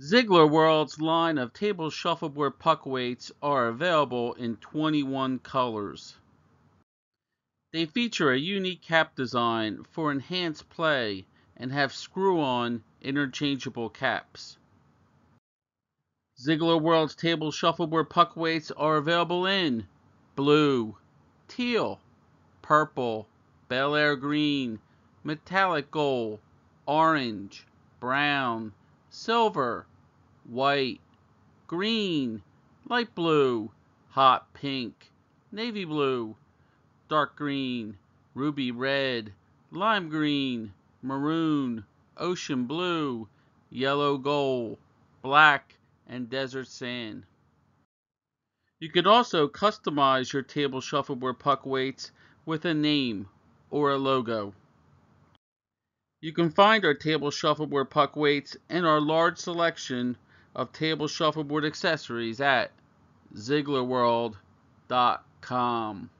Zigler World's line of table shuffleboard puck weights are available in 21 colors. They feature a unique cap design for enhanced play and have screw-on interchangeable caps. Zigler World's table shuffleboard puck weights are available in blue, teal, purple, Bel Air green, metallic gold, orange, brown, silver, white, green, light blue, hot pink, navy blue, dark green, ruby red, lime green, maroon, ocean blue, yellow gold, black, and desert sand. You could also customize your table shuffleboard puck weights with a name or a logo. You can find our table shuffleboard puck weights and our large selection of table shuffleboard accessories at ZieglerWorld.com.